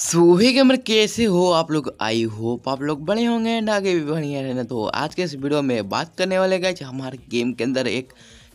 सो ही gamer कैसे हो आप लोग आई होप आप लोग बड़े होंगे एंड आगे भी बढ़िया रहने तो आज के इस वीडियो में बात करने वाले गए हमारे गेम के अंदर एक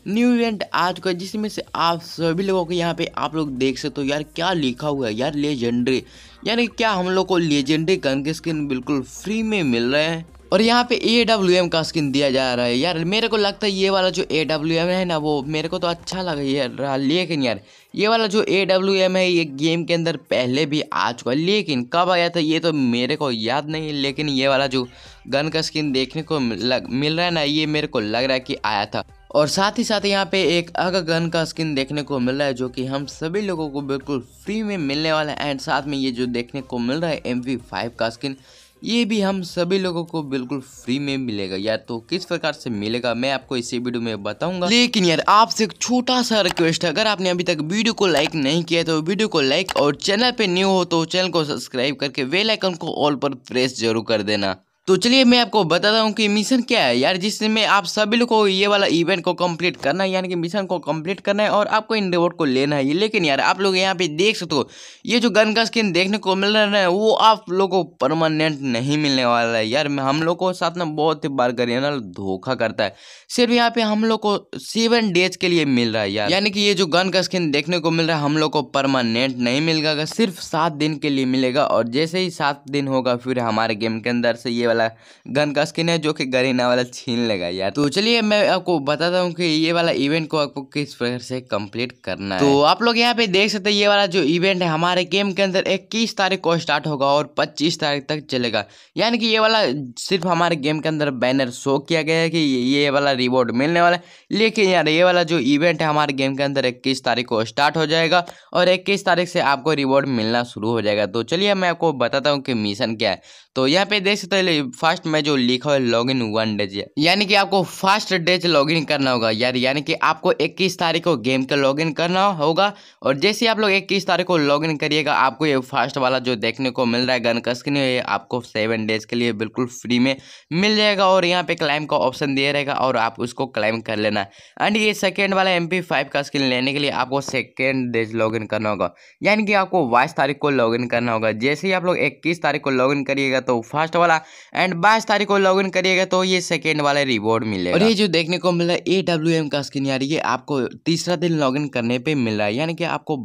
न्यू इवेंट आ चुका है जिसमें से आप सभी लोगों के यहाँ पे आप लोग देख सकते हो यार क्या लिखा हुआ है यार लेजेंडरी यानी क्या हम लोग को लेजेंडरी गन के स्किन बिल्कुल फ्री में मिल रहे हैं और यहाँ पे ए डब्ल्यू एम का स्किन दिया जा रहा है यार मेरे को लगता है ये वाला जो ए डब्ल्यू एम है ना वो मेरे को तो अच्छा लगा रहा लेकिन यार ये वाला जो ए डब्ल्यू एम है ये गेम के अंदर पहले भी आ चुका है लेकिन कब आया था ये तो मेरे को याद नहीं है लेकिन ये वाला जो गन का स्किन देखने को लग, मिल रहा है ना ये मेरे को लग रहा है कि आया था और साथ ही साथ यहाँ पे एक अग गन का स्किन देखने को मिल रहा है जो कि हम सभी लोगों को बिल्कुल फ्री में मिलने वाला है एंड साथ में ये जो देखने को मिल रहा है एम फाइव का स्किन ये भी हम सभी लोगों को बिल्कुल फ्री में मिलेगा या तो किस प्रकार से मिलेगा मैं आपको इसी वीडियो में बताऊंगा लेकिन यार आपसे एक छोटा सा रिक्वेस्ट है अगर आपने अभी तक वीडियो को लाइक नहीं किया तो वीडियो को लाइक और चैनल पे न्यू हो तो चैनल को सब्सक्राइब करके वेलाइकन को ऑल पर प्रेस जरूर कर देना तो चलिए मैं आपको बताता हूँ कि मिशन क्या है यार जिसमें आप सभी लोगों को ये वाला इवेंट को कंप्लीट करना है यानी कि मिशन को कंप्लीट करना है और आपको इन रिवॉर्ड को लेना है लेकिन यार आप लोग यहाँ पे देख सकते हो ये जो गन का स्किन देखने को मिल रहा है वो आप लोग को परमानेंट नहीं मिलने वाला है यार हम लोग को साथ में बहुत ही बार गरियाना धोखा करता है सिर्फ यहाँ पे हम लोग को सेवन डेज के लिए मिल रहा है यार यानी कि ये जो गन का स्किन देखने को मिल रहा है हम लोग को परमानेंट नहीं मिलेगा सिर्फ सात दिन के लिए मिलेगा और जैसे ही सात दिन होगा फिर हमारे गेम के अंदर से ये वाला गन का स्किन है जो कि गरीना वाला छीन लेगा यार तो चलिए मैं आपको बताता हूँ कि ये वाला इवेंट को आपको किस प्रकार से कंप्लीट करना तो है तो आप लोग यहाँ पे देख सकते हैं ये वाला जो इवेंट है हमारे गेम के अंदर इक्कीस तारीख को स्टार्ट होगा और पच्चीस तारीख तक चलेगा यानी कि ये वाला सिर्फ हमारे गेम के अंदर बैनर शो किया गया है कि ये वाला रिवॉर्ड मिलने वाला है लेकिन यार ये वाला जो इवेंट है हमारे गेम के अंदर इक्कीस तारीख को स्टार्ट हो जाएगा और इक्कीस तारीख से आपको रिवॉर्ड मिलना शुरू हो जाएगा तो चलिए मैं आपको बताता हूँ कि मिशन क्या है तो यहाँ पे देख सकते हैं फर्स्ट में जो लिखा है लॉग इन वन डेज यानी कि आपको फर्स्ट डेज लॉग इन करना होगा यार यानी कि आपको इक्कीस तारीख को गेम का लॉग इन करना होगा और जैसे आप लोग इक्कीस तारीख को लॉग इन करिएगा आपको ये फर्स्ट वाला जो देखने को मिल रहा है गन कसकिन ये आपको सेवन डेज के लिए बिल्कुल फ्री में मिल जाएगा और यहाँ पे क्लाइम का ऑप्शन दिया रहेगा और आप उसको क्लाइम कर लेना एंड ये सेकेंड वाला एम का स्किन लेने के लिए आपको सेकेंड डेज लॉग करना होगा यानी कि आपको बाईस तारीख को लॉग करना होगा जैसे ही आप लोग इक्कीस तारीख को लॉग करिएगा तो फर्स्ट वाला एंड बाईस तारीख को लॉग इन करिएगा तो ये सेकेंड वाला रिवॉर्ड मिलेगा और ये जो देखने को मिल ए डब्ल्यू एम का स्क्रीन यार ये आपको तीसरा दिन लॉग इन करने पर मिल रहा है यानी कि आपको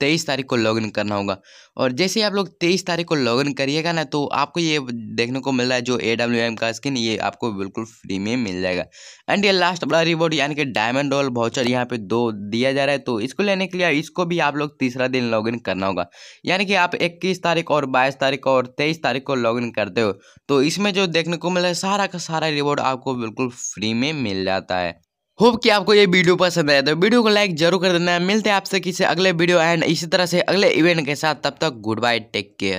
तेईस तारीख को लॉगिन करना होगा और जैसे ही आप लोग तेईस तारीख को लॉगिन करिएगा ना तो आपको ये देखने को मिल रहा है जो ए डब्ल्यू एम का स्किन ये आपको बिल्कुल फ्री में मिल जाएगा एंड ये लास्ट बड़ा रिवॉर्ड यानी कि डायमंड रोल वाउचर यहाँ पे दो दिया जा रहा है तो इसको लेने के लिए इसको भी आप लोग तीसरा दिन लॉगिन करना होगा यानी कि आप इक्कीस तारीख और बाईस तारीख और तेईस तारीख को लॉगिन करते हो तो इसमें जो देखने को मिल रहा है सारा का सारा रिवॉर्ड आपको बिल्कुल फ्री में मिल जाता है होप कि आपको ये वीडियो पसंद आया तो वीडियो को लाइक जरूर कर देना मिलते हैं आपसे किसी अगले वीडियो एंड इसी तरह से अगले इवेंट के साथ तब तक गुड बाय टेक केयर